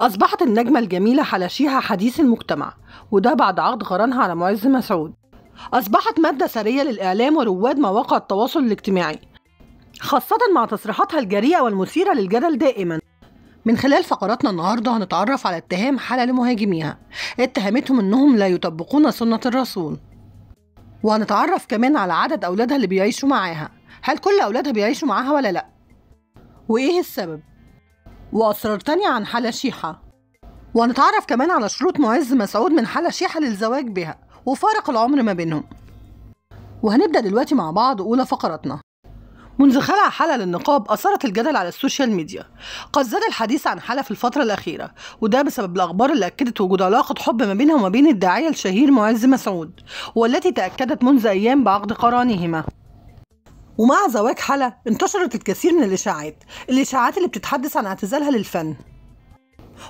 أصبحت النجمة الجميلة حلاشيها حديث المجتمع وده بعد عقد غرانها على معز مسعود أصبحت مادة سرية للإعلام ورواد مواقع التواصل الاجتماعي خاصة مع تصريحاتها الجريئة والمثيرة للجدل دائما من خلال فقراتنا النهاردة هنتعرف على اتهام حالة لمهاجميها اتهمتهم انهم لا يطبقون سنة الرسول وهنتعرف كمان على عدد أولادها اللي بيعيشوا معاها هل كل أولادها بيعيشوا معاها ولا لأ وإيه السبب وأسررتني عن حالة شيحة ونتعرف كمان على شروط معز مسعود من حالة شيحة للزواج بها وفارق العمر ما بينهم وهنبدأ دلوقتي مع بعض أولى فقراتنا منذ خلع حالة للنقاب أثارت الجدل على السوشيال ميديا قد زاد الحديث عن حالة في الفترة الأخيرة وده بسبب الأخبار اللي أكدت وجود علاقة حب ما بينها وما بين الداعية الشهير معز مسعود والتي تأكدت منذ أيام بعقد قرانهما ومع زواج حلا انتشرت الكثير من الإشاعات الإشاعات اللي بتتحدث عن اعتزالها للفن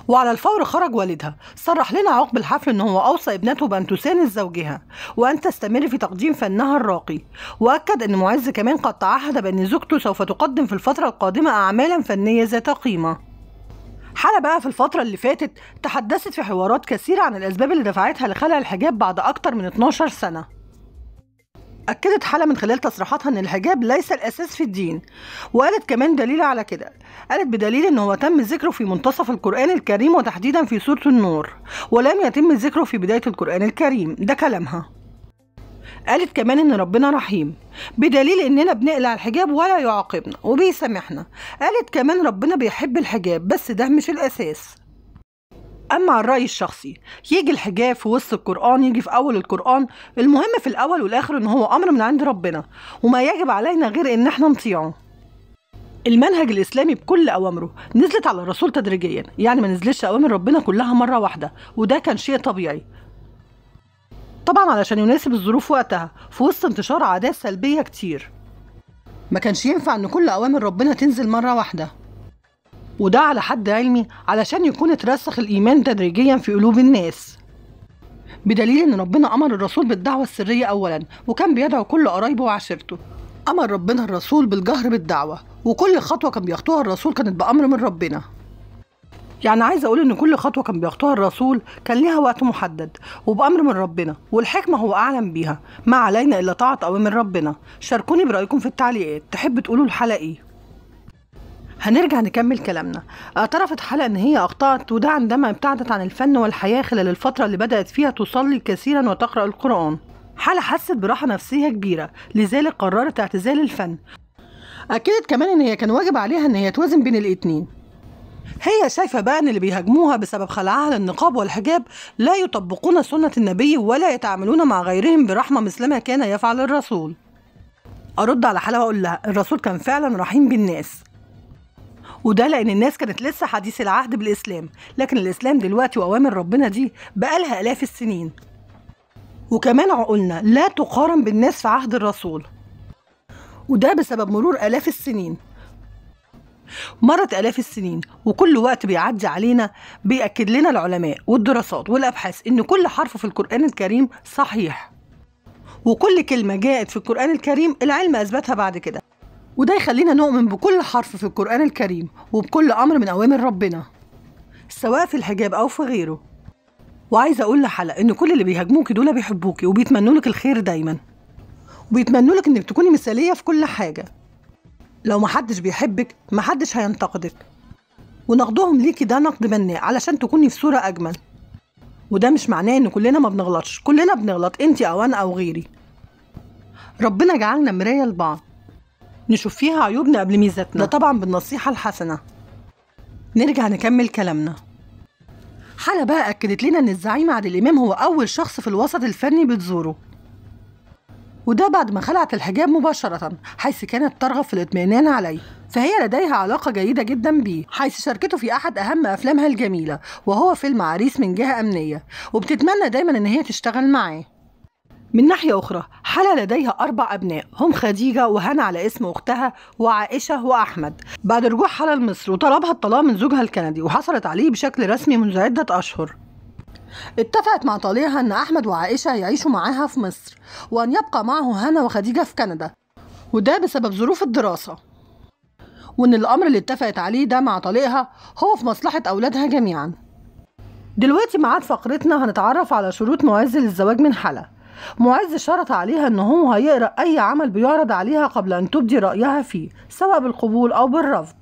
وعلى الفور خرج والدها صرح لنا عقب الحفل ان هو اوصى ابنته بان تساند زوجها وان تستمر في تقديم فنها الراقي واكد ان معز كمان قد تعهد بان زوجته سوف تقدم في الفتره القادمه اعمالا فنيه ذات قيمه حالة بقى في الفترة اللي فاتت تحدثت في حوارات كثيرة عن الأسباب اللي دفعتها لخلع الحجاب بعد أكتر من 12 سنة أكدت حالة من خلال تصريحاتها أن الحجاب ليس الأساس في الدين وقالت كمان دليل على كده قالت بدليل أنه هو تم ذكره في منتصف القرآن الكريم وتحديدا في سورة النور ولم يتم ذكره في بداية القرآن الكريم ده كلامها قالت كمان ان ربنا رحيم بدليل اننا بنقلع الحجاب ولا يعاقبنا وبيسامحنا قالت كمان ربنا بيحب الحجاب بس ده مش الاساس اما عن الرأي الشخصي يجي الحجاب في وسط القران يجي في اول القران المهم في الاول والاخر ان هو امر من عند ربنا وما يجب علينا غير ان احنا نطيعه المنهج الاسلامي بكل اوامره نزلت على الرسول تدريجيا يعني ما نزلتش اوامر ربنا كلها مره واحده وده كان شيء طبيعي طبعا علشان يناسب الظروف وقتها في وسط انتشار عادات سلبيه كتير ما كانش ينفع ان كل اوامر ربنا تنزل مره واحده وده على حد علمي علشان يكون اترسخ الإيمان تدريجيا في قلوب الناس بدليل ان ربنا امر الرسول بالدعوه السريه اولا وكان بيدعو كل قرايبه وعشيرته امر ربنا الرسول بالجهر بالدعوه وكل خطوه كان بيخطوها الرسول كانت بامر من ربنا يعني عايز اقول ان كل خطوه كان بيخطوها الرسول كان ليها وقت محدد وبامر من ربنا والحكمه هو اعلم بيها ما علينا الا طاعه اوامر ربنا شاركوني برايكم في التعليقات تحب تقولوا الحلقه ايه هنرجع نكمل كلامنا اعترفت حالة ان هي اخطات وده عندما ابتعدت عن الفن والحياه خلال الفتره اللي بدات فيها تصلي كثيرا وتقرا القران حالة حست براحه نفسيه كبيره لذلك قررت اعتزال الفن اكدت كمان ان هي كان واجب عليها ان هي توازن بين الاتنين هي شايفة بقى إن اللي بيهاجموها بسبب خلعها للنقاب والحجاب لا يطبقون سنة النبي ولا يتعاملون مع غيرهم برحمة مثلما كان يفعل الرسول أرد على حالة وأقول لها الرسول كان فعلا رحيم بالناس وده لأن الناس كانت لسه حديث العهد بالإسلام لكن الإسلام دلوقتي وأوامر ربنا دي بقالها آلاف السنين وكمان عقولنا لا تقارن بالناس في عهد الرسول وده بسبب مرور آلاف السنين مرت آلاف السنين وكل وقت بيعدي علينا بيأكد لنا العلماء والدراسات والأبحاث إن كل حرف في القرآن الكريم صحيح وكل كلمة جاءت في القرآن الكريم العلم أثبتها بعد كده وده يخلينا نؤمن بكل حرف في القرآن الكريم وبكل أمر من أوامر ربنا سواء في الحجاب أو في غيره وعايزة أقول لحلقة إن كل اللي بيهاجموكي دول بيحبوكي وبيتمنوا لك الخير دايما وبيتمنوا لك إنك تكوني مثالية في كل حاجة لو محدش بيحبك محدش هينتقدك ونقدهم ليكي ده نقد بناء علشان تكوني في صورة أجمل وده مش معناه إن كلنا ما بنغلطش كلنا بنغلط أنت أو أنا أو غيري ربنا جعلنا مراية لبعض نشوف فيها عيوبنا قبل ميزاتنا ده طبعا بالنصيحة الحسنة نرجع نكمل كلامنا حالة بقى أكدت لنا إن الزعيم عادل إمام هو أول شخص في الوسط الفني بتزوره وده بعد ما خلعت الحجاب مباشرة حيث كانت ترغب في الاطمئنان عليه فهي لديها علاقة جيدة جدا بيه حيث شاركته في أحد أهم أفلامها الجميلة وهو فيلم عريس من جهة أمنية وبتتمنى دايما إن هي تشتغل معاه من ناحية أخرى حلا لديها أربع أبناء هم خديجة وهنا على اسم أختها وعائشة وأحمد بعد رجوع حلا لمصر وطلبها الطلاق من زوجها الكندي وحصلت عليه بشكل رسمي منذ عدة أشهر اتفقت مع طليقها أن أحمد وعائشة يعيشوا معاها في مصر وأن يبقى معه هنا وخديجة في كندا وده بسبب ظروف الدراسة وأن الأمر اللي اتفقت عليه ده مع طليقها هو في مصلحة أولادها جميعا دلوقتي معاد فقرتنا هنتعرف على شروط معزل للزواج من حلا معز شرط عليها ان هو هيقرا اي عمل بيعرض عليها قبل ان تبدي رايها فيه سواء بالقبول او بالرفض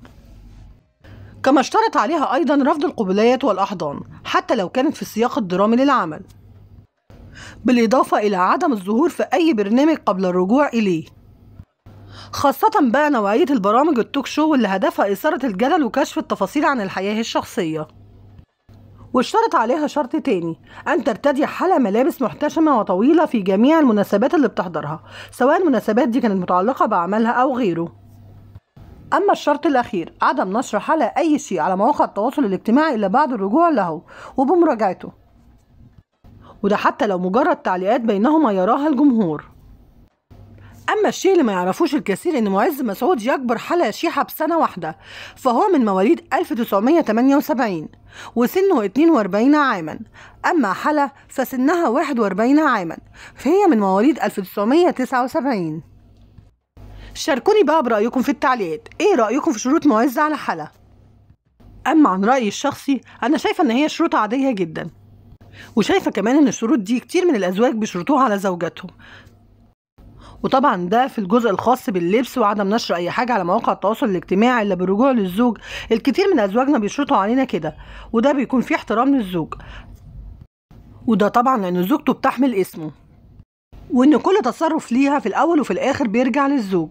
كما اشترط عليها ايضا رفض القبليات والاحضان حتى لو كانت في السياق الدرامي للعمل بالاضافه الى عدم الظهور في اي برنامج قبل الرجوع اليه خاصة بقى نوعية البرامج التوك شو اللي هدفها إثارة الجدل وكشف التفاصيل عن الحياة الشخصية واشترط عليها شرط تاني أن ترتدي حالة ملابس محتشمة وطويلة في جميع المناسبات اللي بتحضرها سواء المناسبات دي كانت متعلقة بعملها أو غيره أما الشرط الأخير عدم نشر حالة أي شيء على مواقع التواصل الاجتماعي إلا بعد الرجوع له وبمراجعته وده حتى لو مجرد تعليقات بينهما يراها الجمهور الشيء اللي ما يعرفوش الكثير إن معز مسعود يكبر حلا شيحة بسنة واحدة فهو من مواليد 1978 وسنه 42 عاما أما حلا فسنها 41 عاما فهي من مواليد 1979 شاركوني بقى برأيكم في التعليقات إيه رأيكم في شروط معز على حلا أما عن رأيي الشخصي أنا شايفة إن هي شروط عادية جدا وشايفة كمان إن الشروط دي كتير من الأزواج بيشرطوها على زوجاتهم وطبعا ده في الجزء الخاص باللبس وعدم نشر اي حاجه على مواقع التواصل الاجتماعي الا بالرجوع للزوج الكتير من ازواجنا بيشرطوا علينا كده وده بيكون فيه احترام للزوج وده طبعا لان زوجته بتحمل اسمه وان كل تصرف ليها في الاول وفي الاخر بيرجع للزوج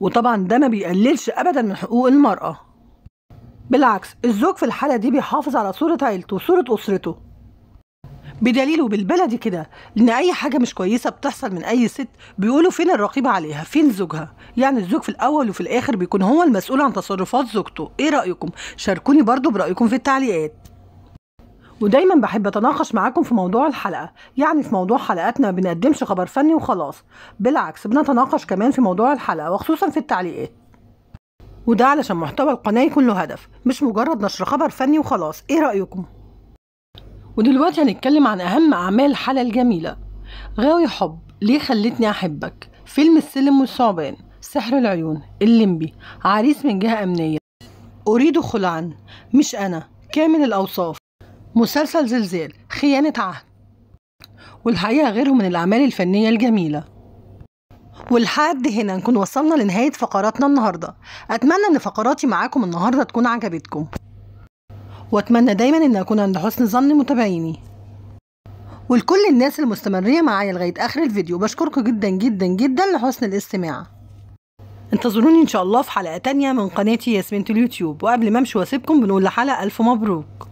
وطبعا ده ما بيقللش ابدا من حقوق المراه بالعكس الزوج في الحاله دي بيحافظ على صوره عيلته وصوره اسرته بدليل وبالبلدي كده ان اي حاجه مش كويسه بتحصل من اي ست بيقولوا فين الرقيب عليها فين زوجها يعني الزوج في الاول وفي الاخر بيكون هو المسؤول عن تصرفات زوجته ايه رايكم شاركوني برضو برايكم في التعليقات ودايما بحب اتناقش معاكم في موضوع الحلقه يعني في موضوع حلقاتنا ما بنقدمش خبر فني وخلاص بالعكس بنتناقش كمان في موضوع الحلقه وخصوصا في التعليقات وده علشان محتوى القناه يكون له هدف مش مجرد نشر خبر فني وخلاص ايه رايكم ودلوقتي هنتكلم عن أهم أعمال حالة الجميلة غاوي حب ليه خلتني أحبك فيلم السلم والثعبان سحر العيون الليمبي عريس من جهة أمنية أريد خلعا مش أنا كامل الأوصاف مسلسل زلزال خيانة عهد والحقيقة غيره من الأعمال الفنية الجميلة ولحد هنا نكون وصلنا لنهاية فقراتنا النهاردة أتمنى أن فقراتي معاكم النهاردة تكون عجبتكم واتمنى دايما ان اكون عند حسن ظن متابعيني ولكل الناس المستمرية معايا لغاية اخر الفيديو بشكركم جدا جدا جدا لحسن الاستماع انتظروني ان شاء الله في حلقة تانية من قناتي ياسمينة اليوتيوب وقبل ما امشي واسيبكم بنقول لحلقة الف مبروك